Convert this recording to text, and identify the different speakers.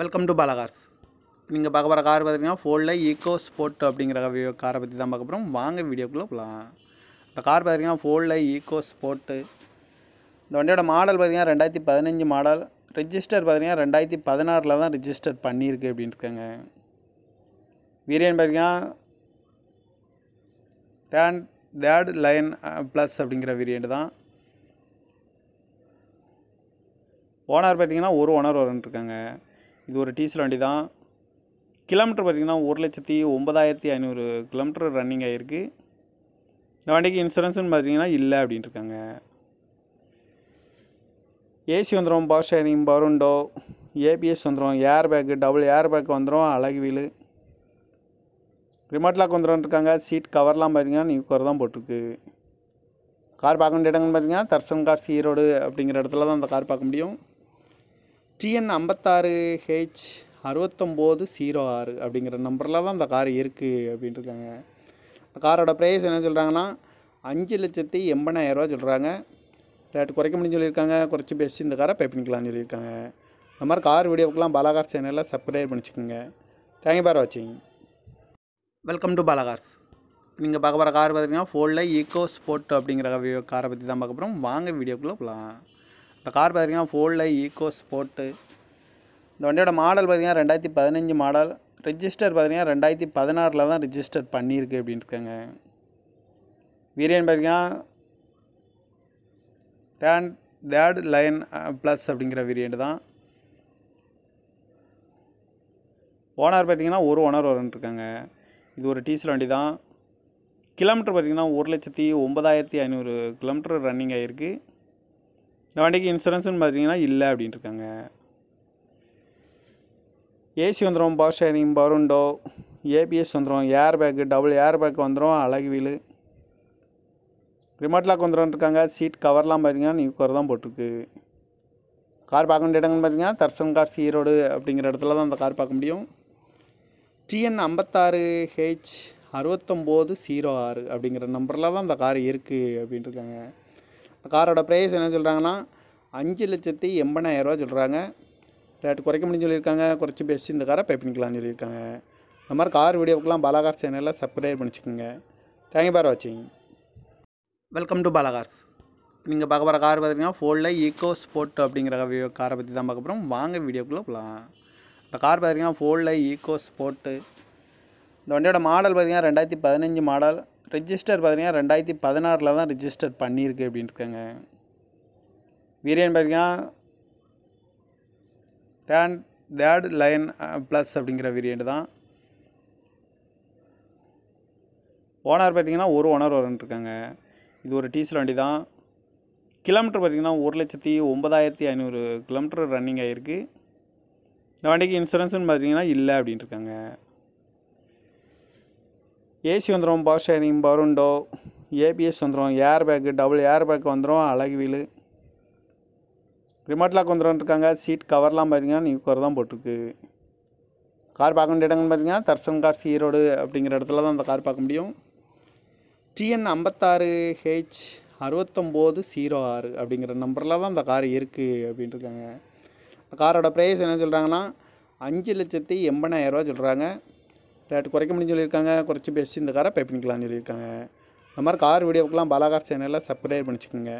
Speaker 1: welcome to பாலகார்ஸ் நீங்கள் பார்க்க போகிற கார் பார்த்தீங்கன்னா ஃபோல்டில் ஈகோ ஸ்போர்ட் அப்படிங்கிற காரை பற்றி தான் பார்க்க போகிறோம் வாங்க வீடியோக்குள்ளே போகலாம் இந்த கார் பார்த்தீங்கன்னா ஃபோல்டில் ஈகோ ஸ்போர்ட்டு இந்த வண்டியோட மாடல் பார்த்தீங்கன்னா ரெண்டாயிரத்தி பதினஞ்சு மாடல் ரிஜிஸ்டர் பார்த்தீங்கன்னா ரெண்டாயிரத்தி பதினாறில் தான் ரிஜிஸ்டர் பண்ணியிருக்கு அப்படின்னு வீரியன் பார்த்தீங்கன்னா தேர்ட் தேர்ட் லைன் ப்ளஸ் அப்படிங்கிற வீரியன்ட் தான் ஓனர் பார்த்தீங்கன்னா ஒரு ஓனர் வரன்ட்டுருக்காங்க இது ஒரு டீசல் வண்டி தான் கிலோமீட்டர் பார்த்திங்கன்னா ஒரு லட்சத்தி ஒம்பதாயிரத்தி ஐநூறு கிலோமீட்டர் ரன்னிங் ஆகிருக்கு இந்த வண்டிக்கு இன்சூரன்ஸ்னு பார்த்தீங்கன்னா இல்லை அப்படின்ட்டு இருக்காங்க ஏசி வந்துடும் power steering power window ABS வந்துடும் air bag double air bag வந்துடும் அழகு வீலு ரிமோட் லாக் வந்துடும்ருக்காங்க இருக்காங்க சீட் கவர்லாம் பார்த்தீங்கன்னா நியூ கவர் தான் போட்டிருக்கு கார் பார்க்க வேண்டிய இடங்கள்னு பார்த்தீங்கன்னா தர்சன் கார்ஸ் ஈரோடு அப்படிங்கிற இடத்துல தான் அந்த கார் பார்க்க முடியும் டிஎன் ஐம்பத்தாறு ஹெச் அறுபத்தொம்போது ஜீரோ ஆறு அப்படிங்கிற நம்பரில் தான் அந்த கார் இருக்குது அப்படின்ட்டுருக்காங்க அந்த காரோட ப்ரைஸ் என்ன சொல்கிறாங்கன்னா அஞ்சு லட்சத்தி எண்பதாயிரரூவா சொல்கிறாங்க ரேட்டு குறைக்க முடியும்னு சொல்லியிருக்காங்க குறைச்சி பேசி இந்த காரை பே பண்ணிக்கலாம்னு சொல்லியிருக்காங்க இந்த மாதிரி கார் வீடியோக்கெலாம் பாலாகார் சேனலில் சப்ஸ்கிரைப் பண்ணிச்சுக்கோங்க தேங்க்யூ பார் வாட்சிங் வெல்கம் டு பாலாகார்ஸ் நீங்கள் பார்க்க போகிற கார் பார்த்தீங்கன்னா ஃபோல்டில் ஈகோ ஸ்போர்ட் அப்படிங்கிற காரை பற்றி தான் பார்க்க போகிறோம் வாங்க வீடியோக்குள்ளே போகலாம் இந்த கார் பார்த்திங்கன்னா ஃபோல்டு ஈகோ ஸ்போர்ட்டு இந்த வண்டியோட மாடல் பார்த்திங்கன்னா ரெண்டாயிரத்தி பதினஞ்சு மாடல் ரிஜிஸ்டர் பார்த்திங்கன்னா ரெண்டாயிரத்தி பதினாறில் தான் ரிஜிஸ்டர் பண்ணியிருக்கு அப்படின்ட்டுருக்காங்க வீரியன் பார்த்திங்கன்னா தேன் தேர்ட் லைன் ப்ளஸ் அப்படிங்கிற வேரியண்ட் தான் ஓனர் பார்த்திங்கன்னா ஒரு ஓனர் வரன்ட்ருக்காங்க இது ஒரு டீசல் வண்டி தான் கிலோமீட்டர் பார்த்திங்கன்னா ஒரு லட்சத்தி ஒம்பதாயிரத்தி ஐநூறு கிலோமீட்டர் ரன்னிங் ஆகிருக்கு இந்த வண்டிக்கு இன்சூரன்ஸ்னு பார்த்தீங்கன்னா இல்லை அப்படின்ட்டு இருக்காங்க ஏசி வந்துடும் பவர் ஸ்டேரிங் பவர் ஏபிஎஸ் வந்துடும் air bag double air bag வந்துடும் அழகு வீலு ரிமோட் லாக் வந்துடும் இருக்காங்க சீட் கவர்லாம் பார்த்தீங்கன்னா நியூ கவர் தான் போட்டிருக்கு கார் பார்க்க வேண்டிய இடங்கள்னு பார்த்தீங்கன்னா தர்சன் கார்ஸ் ஈரோடு அப்படிங்கிற இடத்துல தான் அந்த கார் பார்க்க முடியும் டிஎன் ஐம்பத்தாறு ஹெச் அறுபத்தொம்போது ஜீரோ ஆறு அப்படிங்கிற நம்பரில் தான் அந்த கார் இருக்குது அப்படின்ட்டுருக்காங்க காரோட ப்ரைஸ் என்ன சொல்கிறாங்கன்னா அஞ்சு லட்சத்தி எண்பதாயிரரூவா சொல்கிறாங்க ரேட்டு குறைக்க முடியும் சொல்லியிருக்காங்க குறைச்சி பேசி இந்த காரை பே பண்ணிக்கலாம்னு சொல்லியிருக்காங்க இந்த மாதிரி கார் வீடியோக்கெலாம் பாலாகார் சேனலில் சப்ஸ்கிரைப் பண்ணிச்சுக்கோங்க தேங்க்யூ பார் வாட்சிங் வெல்கம் டு பாலாகார்ஸ் நீங்கள் பார்க்க போகிற கார் பார்த்தீங்கன்னா ஃபோனில் ஈகோ ஸ்போர்ட் அப்படிங்கிற காரை பற்றி தான் பார்க்க போகிறோம் வாங்க வீடியோக்குள்ளே போகலாம் இந்த கார் பார்த்தீங்கன்னா ஃபோனில் ஈகோ ஸ்போர்ட்டு இந்த வண்டியோட மாடல் பார்த்திங்கன்னா ரெண்டாயிரத்தி பதினஞ்சு மாடல் ரிஜிஸ்டர் பார்த்தீங்கன்னா ரெண்டாயிரத்தி பதினாறில் தான் ரிஜிஸ்டர் பண்ணியிருக்கு அப்படின்ட்டுருக்காங்க வீரியன் பார்த்தீங்கன்னா தேன் தேர்ட் லைன் ப்ளஸ் அப்படிங்கிற வேரியண்ட் தான் ஓனர் பார்த்தீங்கன்னா ஒரு ஓனர் வரன்ட்ருக்காங்க இது ஒரு டீசல் வண்டி தான் கிலோமீட்டர் பார்த்திங்கன்னா ஒரு லட்சத்தி ஒம்பதாயிரத்தி ஐநூறு கிலோமீட்டர் ரன்னிங் ஆகிருக்கு இந்த வண்டிக்கு இன்சூரன்ஸ்னு பார்த்தீங்கன்னா இல்லை அப்படின்ட்டுருக்காங்க ஏசி வந்துடும் power steering power window ABS வந்துடும் air bag double air bag வந்துடும் அழகு வீலு ரிமோட் லாக் வந்துடும் இருக்காங்க சீட் கவர்லாம் பார்த்தீங்கன்னா நியூ கவர் தான் போட்டிருக்கு கார் பார்க்க வேண்டிய இடங்கள்னு பார்த்தீங்கன்னா தர்சன் கார்ஸ் ஈரோடு அப்படிங்கிற இடத்துல தான் அந்த கார் பார்க்க முடியும் டிஎன் ஐம்பத்தாறு ஹெச் அறுபத்தொம்போது ஜீரோ ஆறு அப்படிங்கிற நம்பரில் தான் அந்த கார் இருக்குது அப்படின்ட்டு இருக்காங்க காரோட ப்ரைஸ் என்ன சொல்கிறாங்கன்னா அஞ்சு லட்சத்தி எண்பதாயிரரூவா சொல்கிறாங்க ரேட்டு குறைக்க முடியும் சொல்லியிருக்காங்க குறைச்சி பேசி இந்த காரை பே பண்ணிக்கலாம்னு சொல்லியிருக்காங்க இந்த மாதிரி கார் வீடியோவுக்குலாம் பாலாகார் சேனலில் சப்ஸ்கிரைப் பண்ணிச்சுக்கோங்க